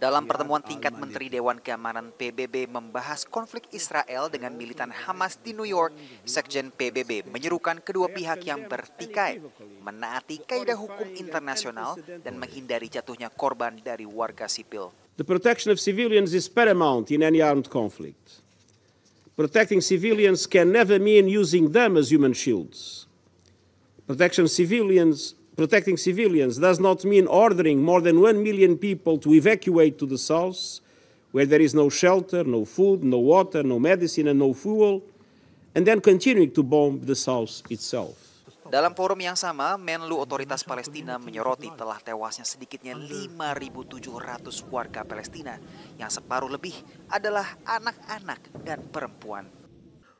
Dalam ya, pertemuan tingkat Menteri Dewan Keamanan PBB membahas konflik Israel dengan militan Hamas di New York, Sekjen PBB menyerukan kedua pihak yang bertikai menaati kaidah hukum internasional dan menghindari jatuhnya korban dari warga sipil. The protection of civilians is paramount in any armed conflict. Protecting civilians can never mean using them as human shields. Protection civilians protecting civilians does not mean ordering more than 1 million people to evacuate to the south, where there is no shelter, no food, no water, no medicine, and no fuel, and then continuing to bomb the south itself. Dalam forum yang sama, Menlu Otoritas Palestina menyoroti telah tewasnya sedikitnya 5.700 warga Palestina, yang separuh lebih adalah anak-anak dan perempuan.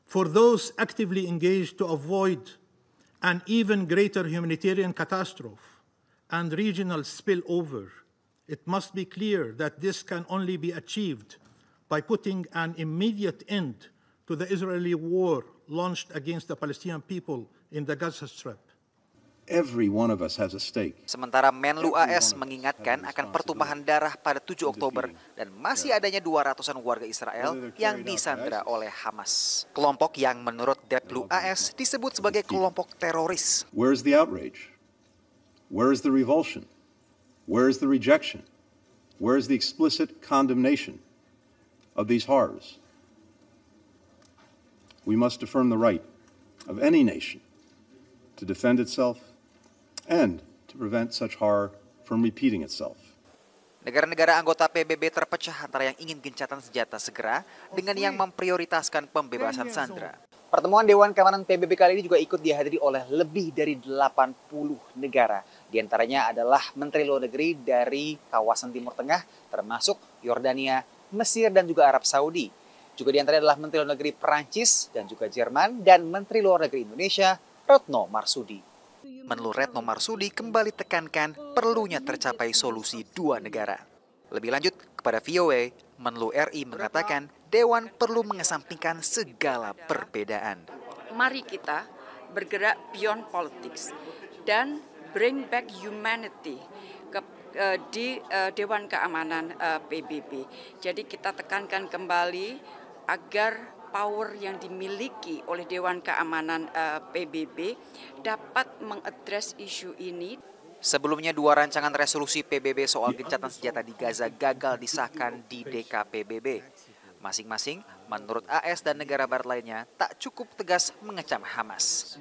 For those actively engaged to avoid an even greater humanitarian catastrophe and regional spillover, it must be clear that this can only be achieved by putting an immediate end to the Israeli war launched against the Palestinian people in the Gaza Strip Every one of us has a stake. Sementara Menlu AS mengingatkan akan pertumpahan darah pada 7 Oktober dan masih adanya 200-an warga Israel yang disandra oleh Hamas. Kelompok yang menurut Deplu AS disebut sebagai kelompok teroris. Where is the outrage? Where is the revulsion? Where is the rejection? Where is the explicit condemnation of these horrors? We must affirm the right of any nation to defend itself end to prevent such horror from repeating itself. Negara-negara anggota PBB terpecah antara yang ingin gencatan senjata segera dengan yang memprioritaskan pembebasan sandera. Pertemuan Dewan Keamanan PBB kali ini juga ikut dihadiri oleh lebih dari 80 negara. Di antaranya adalah Menteri Luar Negeri dari kawasan Timur Tengah, termasuk Yordania, Mesir, dan juga Arab Saudi. Juga di antaranya adalah Menteri Luar Negeri Perancis dan juga Jerman, dan Menteri Luar Negeri Indonesia, Retno Marsudi. Menlu Retno Marsudi kembali tekankan perlunya tercapai solusi dua negara. Lebih lanjut, kepada VOA, Menlu RI mengatakan Dewan perlu mengesampingkan segala perbedaan. Mari kita bergerak beyond politics dan bring back humanity ke, uh, di uh, Dewan Keamanan uh, eh, PBB. Jadi kita tekankan kembali agar power yang dimiliki oleh Dewan Keamanan uh, eh, PBB dapat mengadres isu ini. Sebelumnya dua rancangan resolusi PBB soal gencatan senjata di Gaza gagal disahkan di DKPBB. Masing-masing, menurut AS dan negara barat lainnya, tak cukup tegas mengecam Hamas.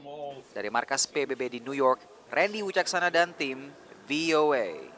Dari markas PBB di New York, Randy Wicaksana dan tim VOA.